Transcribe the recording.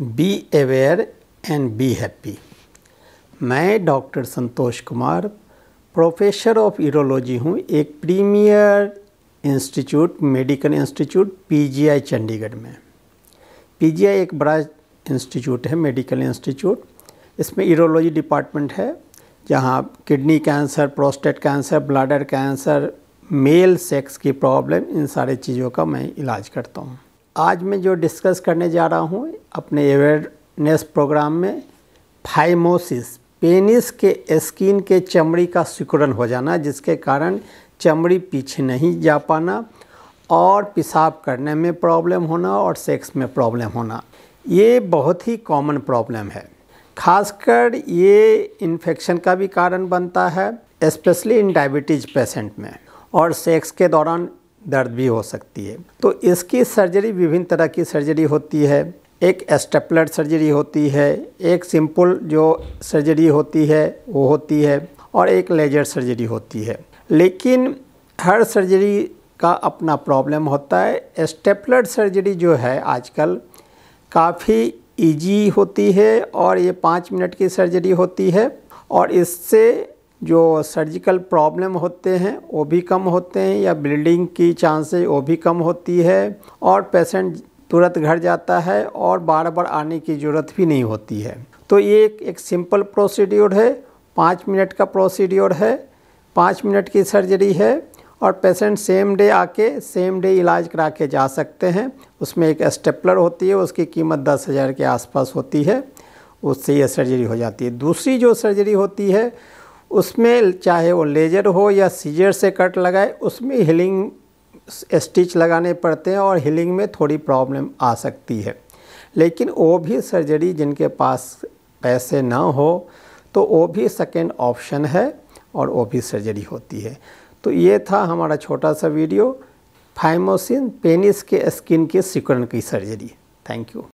B aware and be happy मैं doctor Santosh Kumar professor of urology हूँ एक premier institute medical institute PGI Chandigarh में PGI एक बड़ा इंस्टीट्यूट है मेडिकल इंस्टीट्यूट इसमें यूरोलॉजी डिपार्टमेंट है जहाँ kidney cancer prostate cancer bladder cancer male sex की प्रॉब्लम इन सारे चीज़ों का मैं इलाज करता हूँ आज मैं जो डिस्कस करने जा रहा हूँ अपने अवेयरनेस प्रोग्राम में फाइमोसिस पेनिस के स्किन के चमड़ी का सिकुड़न हो जाना जिसके कारण चमड़ी पीछे नहीं जा पाना और पेशाब करने में प्रॉब्लम होना और सेक्स में प्रॉब्लम होना ये बहुत ही कॉमन प्रॉब्लम है खासकर ये इन्फेक्शन का भी कारण बनता है स्पेशली इन डायबिटीज पेशेंट में और सेक्स के दौरान दर्द भी हो सकती है तो इसकी सर्जरी विभिन्न तरह की सर्जरी होती है एक स्टेपलर सर्जरी होती है एक सिंपल जो सर्जरी होती है वो होती है और एक लेजर सर्जरी होती है लेकिन हर सर्जरी का अपना प्रॉब्लम होता है स्टेपलर सर्जरी जो है आजकल काफ़ी इजी होती है और ये पाँच मिनट की सर्जरी होती है और इससे जो सर्जिकल प्रॉब्लम होते हैं वो भी कम होते हैं या ब्लीडिंग की चांसेस वो भी कम होती है और पेशेंट तुरंत घर जाता है और बार बार आने की ज़रूरत भी नहीं होती है तो ये एक, एक सिंपल प्रोसीड्योर है पाँच मिनट का प्रोसीड्योर है पाँच मिनट की सर्जरी है और पेशेंट सेम डे आके सेम डे इलाज करा के जा सकते हैं उसमें एक स्टेपलर होती है उसकी कीमत दस हज़ार के आसपास होती है उससे यह सर्जरी हो जाती है दूसरी जो सर्जरी होती है उसमें चाहे वो लेजर हो या सीजर से कट लगाए उसमें हीलिंग स्टिच लगाने पड़ते हैं और हीलिंग में थोड़ी प्रॉब्लम आ सकती है लेकिन वो भी सर्जरी जिनके पास पैसे ना हो तो वो भी सेकेंड ऑप्शन है और वो भी सर्जरी होती है तो ये था हमारा छोटा सा वीडियो फाइमोसिन पेनिस के स्किन के सिकुड़न की सर्जरी थैंक यू